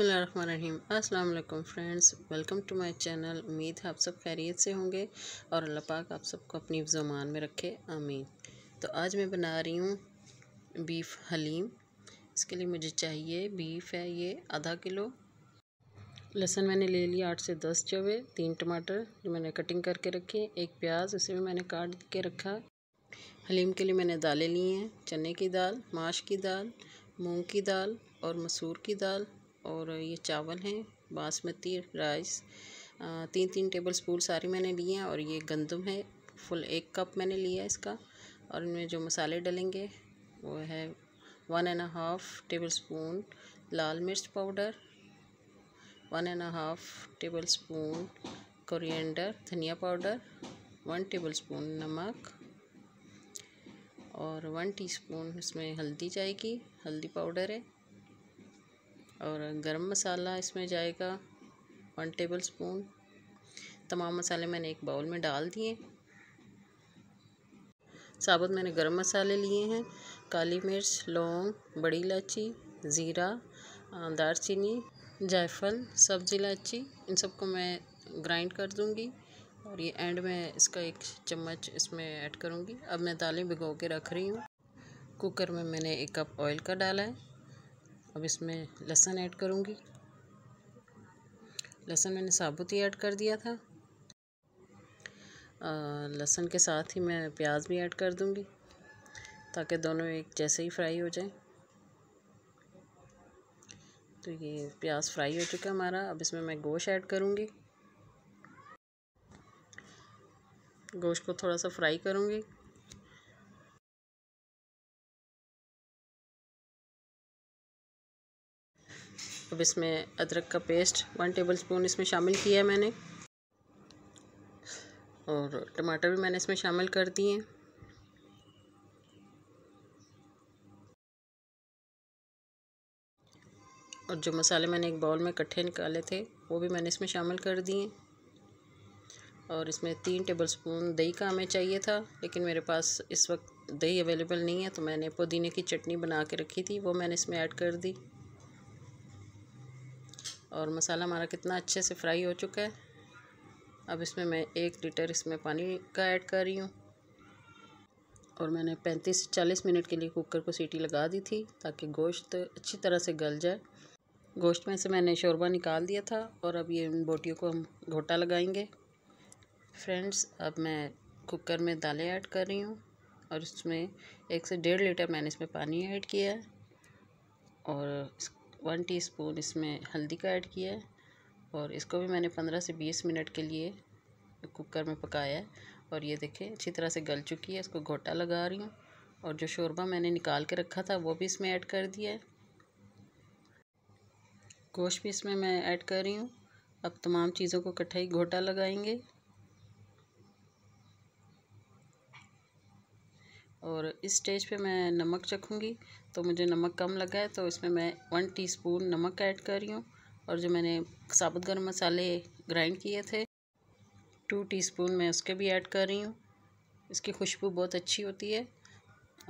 बसमीम अल्लाम friends welcome to my channel उम्मीद है आप सब खैरियत से होंगे और अल्लाह पाक आप सबको अपनी जुमान में रखे आमीन तो आज मैं बना रही हूँ बीफ हलीम इसके लिए मुझे चाहिए बीफ है ये आधा किलो लहसुन मैंने ले लिया आठ से दस चवे तीन टमाटर जो मैंने कटिंग करके रखे एक प्याज उसे भी मैंने काट के रखा हलीम के लिए मैंने दालें ली हैं चने की दाल माश की दाल मूँग की दाल और मसूर की दाल और ये चावल हैं बासमती राइस तीन तीन टेबल स्पून सारी मैंने लिए हैं और ये गंदम है फुल एक कप मैंने लिया है इसका और इनमें जो मसाले डलेंगे वो है one and half tablespoon लाल मिर्च powder one and half tablespoon coriander धनिया पाउडर वन टेबल स्पून नमक और वन टीस्पून इसमें हल्दी जाएगी हल्दी पाउडर है और गरम मसाला इसमें जाएगा वन टेबल स्पून तमाम मसाले मैंने एक बाउल में डाल दिए साबुत मैंने गरम मसाले लिए हैं काली मिर्च लौंग बड़ी इलायची ज़ीरा चीनी जायफल सब्ज़ इलायची इन सबको मैं ग्राइंड कर दूँगी और ये एंड में इसका एक चम्मच इसमें ऐड करूँगी अब मैं दालें भिगो के रख रही हूँ कुकर में मैंने एक कप ऑयल का डाला है अब इसमें लहसुन ऐड करूँगी लहसुन मैंने साबुत ही ऐड कर दिया था लहसुन के साथ ही मैं प्याज भी ऐड कर दूँगी ताकि दोनों एक जैसे ही फ्राई हो जाए तो ये प्याज फ्राई हो चुका है हमारा अब इसमें मैं गोश्त ऐड करूँगी गोश्त को थोड़ा सा फ्राई करूँगी अब इसमें अदरक का पेस्ट वन टेबल स्पून इसमें शामिल किया है मैंने और टमाटर भी मैंने इसमें शामिल कर दिए और जो मसाले मैंने एक बाउल में इकट्ठे निकाले थे वो भी मैंने इसमें शामिल कर दिए और इसमें तीन टेबल स्पून दही का हमें चाहिए था लेकिन मेरे पास इस वक्त दही अवेलेबल नहीं है तो मैंने पुदीने की चटनी बना के रखी थी वो मैंने इसमें ऐड कर दी और मसाला हमारा कितना अच्छे से फ्राई हो चुका है अब इसमें मैं एक लीटर इसमें पानी का ऐड कर रही हूँ और मैंने 35 से 40 मिनट के लिए कुकर को सीटी लगा दी थी ताकि गोश्त अच्छी तरह से गल जाए गोश्त में से मैंने शोरबा निकाल दिया था और अब ये उन बोटियों को हम घोटा लगाएंगे फ्रेंड्स अब मैं कुकर में दालें ऐड कर रही हूँ और इसमें एक से डेढ़ लीटर मैंने इसमें पानी ऐड किया है और वन टीस्पून इसमें हल्दी का ऐड किया है और इसको भी मैंने पंद्रह से बीस मिनट के लिए कुकर में पकाया है और ये देखें अच्छी तरह से गल चुकी है इसको घोटा लगा रही हूँ और जो शोरबा मैंने निकाल के रखा था वो भी इसमें ऐड कर दिया है गोश्त भी इसमें मैं ऐड कर रही हूँ अब तमाम चीज़ों को कटाई ही घोटा लगाएंगे और इस स्टेज पे मैं नमक चखूँगी तो मुझे नमक कम लगा है तो इसमें मैं वन टीस्पून नमक ऐड कर रही हूँ और जो मैंने साबुत गर्म मसाले ग्राइंड किए थे टू टीस्पून मैं उसके भी ऐड कर रही हूँ इसकी खुशबू बहुत अच्छी होती है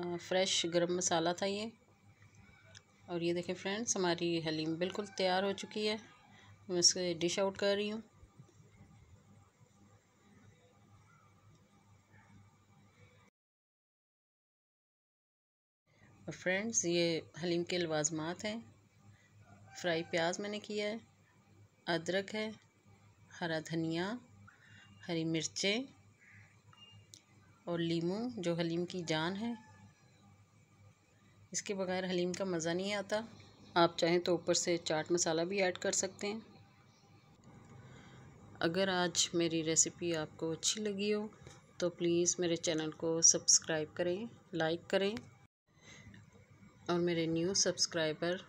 आ, फ्रेश गर्म मसाला था ये और ये देखें फ्रेंड्स हमारी हलीम बिल्कुल तैयार हो चुकी है मैं इसके डिश आउट कर रही हूँ और फ्रेंड्स ये हलीम के लवाजमात हैं फ्राई प्याज मैंने किया है अदरक है हरा धनिया हरी मिर्चें और लीमू जो हलीम की जान है इसके बगैर हलीम का मज़ा नहीं आता आप चाहें तो ऊपर से चाट मसाला भी ऐड कर सकते हैं अगर आज मेरी रेसिपी आपको अच्छी लगी हो तो प्लीज़ मेरे चैनल को सब्सक्राइब करें लाइक करें और मेरे न्यू सब्सक्राइबर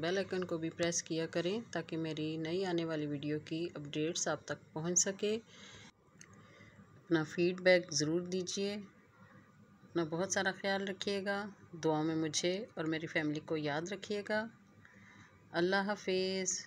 बेल आइकन को भी प्रेस किया करें ताकि मेरी नई आने वाली वीडियो की अपडेट्स आप तक पहुंच सके अपना फीडबैक ज़रूर दीजिए अपना बहुत सारा ख्याल रखिएगा दुआ में मुझे और मेरी फैमिली को याद रखिएगा अल्लाह हाफिज़